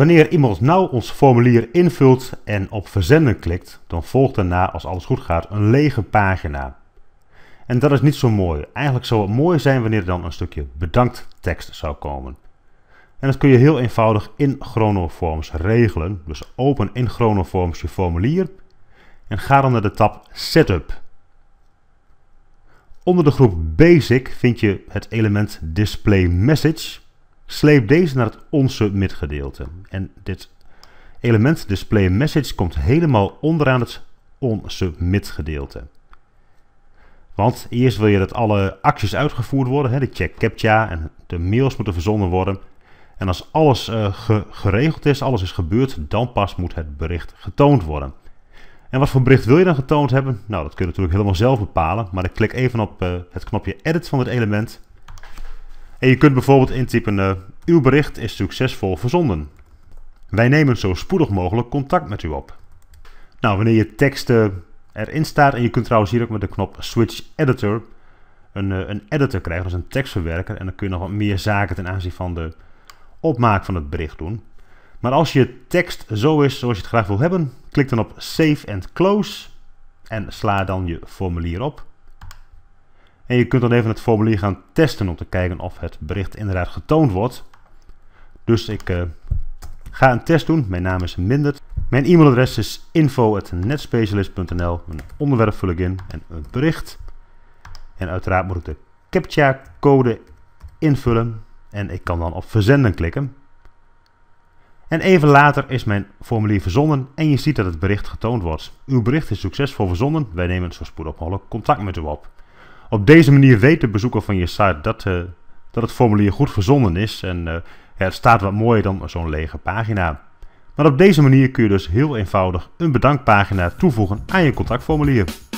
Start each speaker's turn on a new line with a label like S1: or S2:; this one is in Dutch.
S1: Wanneer iemand nou ons formulier invult en op verzenden klikt, dan volgt daarna, als alles goed gaat, een lege pagina. En dat is niet zo mooi. Eigenlijk zou het mooi zijn wanneer er dan een stukje bedankt tekst zou komen. En dat kun je heel eenvoudig in Chronoforms regelen. Dus open in Chronoforms je formulier en ga dan naar de tab Setup. Onder de groep Basic vind je het element Display Message. Sleep deze naar het onsubmit gedeelte. En dit element display message komt helemaal onderaan het onsubmit gedeelte. Want eerst wil je dat alle acties uitgevoerd worden, hè, de check captcha en de mails moeten verzonden worden. En als alles eh, geregeld is, alles is gebeurd, dan pas moet het bericht getoond worden. En wat voor bericht wil je dan getoond hebben? Nou, dat kun je natuurlijk helemaal zelf bepalen, maar ik klik even op eh, het knopje edit van het element. En je kunt bijvoorbeeld intypen: eh, Uw bericht is succesvol verzonden. Wij nemen zo spoedig mogelijk contact met u op. Nou, wanneer je tekst erin staat, en je kunt trouwens hier ook met de knop Switch Editor een, eh, een editor krijgen, dus een tekstverwerker. En dan kun je nog wat meer zaken ten aanzien van de opmaak van het bericht doen. Maar als je tekst zo is zoals je het graag wil hebben, klik dan op Save and Close en sla dan je formulier op. En je kunt dan even het formulier gaan testen om te kijken of het bericht inderdaad getoond wordt. Dus ik eh, ga een test doen. Mijn naam is Mindert. Mijn e-mailadres is info.netspecialist.nl. Een onderwerp vul ik in en een bericht. En uiteraard moet ik de CAPTCHA code invullen. En ik kan dan op verzenden klikken. En even later is mijn formulier verzonden en je ziet dat het bericht getoond wordt. Uw bericht is succesvol verzonden. Wij nemen zo spoedig mogelijk contact met u op op deze manier weet de bezoeker van je site dat, eh, dat het formulier goed verzonden is en uh, het staat wat mooier dan zo'n lege pagina. Maar op deze manier kun je dus heel eenvoudig een bedankpagina toevoegen aan je contactformulier.